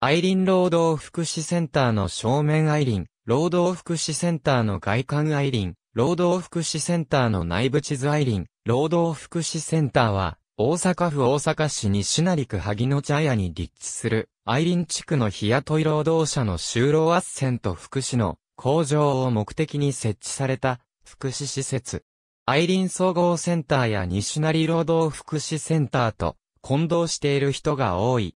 アイリン労働福祉センターの正面アイリン、労働福祉センターの外観アイリン、労働福祉センターの内部地図アイリン、労働福祉センターは、大阪府大阪市西成区萩野茶屋に立地する、アイリン地区の日雇い労働者の就労斡旋と福祉の向上を目的に設置された福祉施設。アイリン総合センターや西成労働福祉センターと混同している人が多い。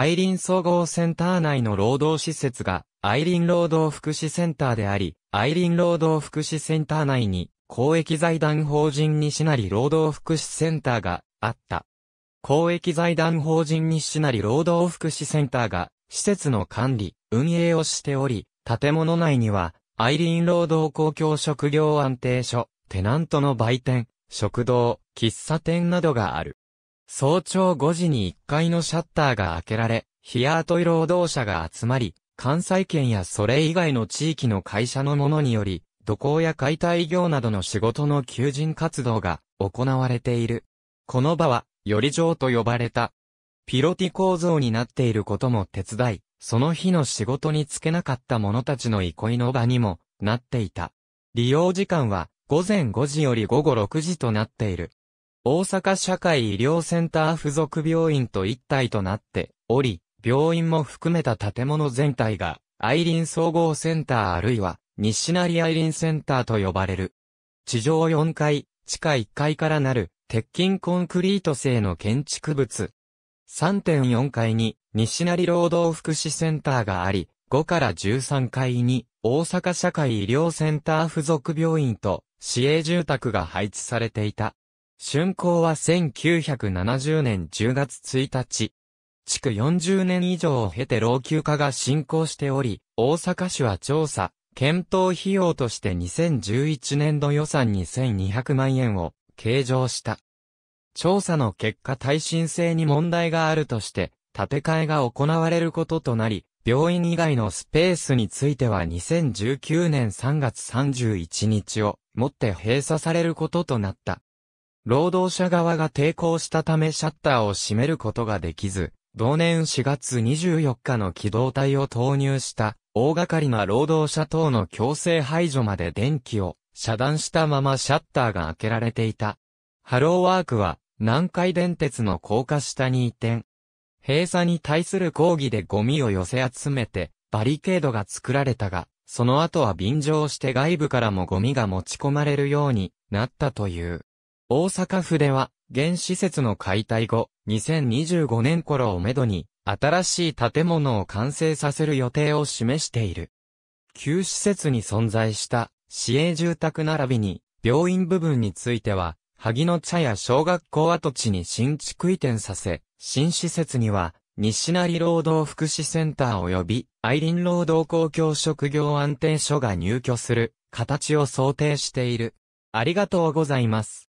アイリン総合センター内の労働施設が、アイリン労働福祉センターであり、アイリン労働福祉センター内に、公益財団法人西成労働福祉センターがあった。公益財団法人西成労働福祉センターが、施設の管理、運営をしており、建物内には、アイリーン労働公共職業安定所、テナントの売店、食堂、喫茶店などがある。早朝5時に1階のシャッターが開けられ、日雇い労働者が集まり、関西圏やそれ以外の地域の会社のものにより、土工や解体業などの仕事の求人活動が行われている。この場は、より上と呼ばれた。ピロティ構造になっていることも手伝い、その日の仕事に就けなかった者たちの憩いの場にもなっていた。利用時間は午前5時より午後6時となっている。大阪社会医療センター附属病院と一体となっており、病院も含めた建物全体が、アイリン総合センターあるいは、西成アイリンセンターと呼ばれる。地上4階、地下1階からなる、鉄筋コンクリート製の建築物。3.4階に、西成労働福祉センターがあり、5から13階に、大阪社会医療センター附属病院と、市営住宅が配置されていた。竣工は1970年10月1日。築40年以上を経て老朽化が進行しており、大阪市は調査、検討費用として2011年度予算2200万円を計上した。調査の結果耐震性に問題があるとして、建て替えが行われることとなり、病院以外のスペースについては2019年3月31日をもって閉鎖されることとなった。労働者側が抵抗したためシャッターを閉めることができず、同年4月24日の機動隊を投入した大掛かりな労働者等の強制排除まで電気を遮断したままシャッターが開けられていた。ハローワークは南海電鉄の高架下に移転。閉鎖に対する抗議でゴミを寄せ集めてバリケードが作られたが、その後は便乗して外部からもゴミが持ち込まれるようになったという。大阪府では、現施設の解体後、2025年頃をめどに、新しい建物を完成させる予定を示している。旧施設に存在した市営住宅並びに、病院部分については、萩野茶屋小学校跡地に新築移転させ、新施設には、西成労働福祉センター及び、愛林労働公共職業安定所が入居する形を想定している。ありがとうございます。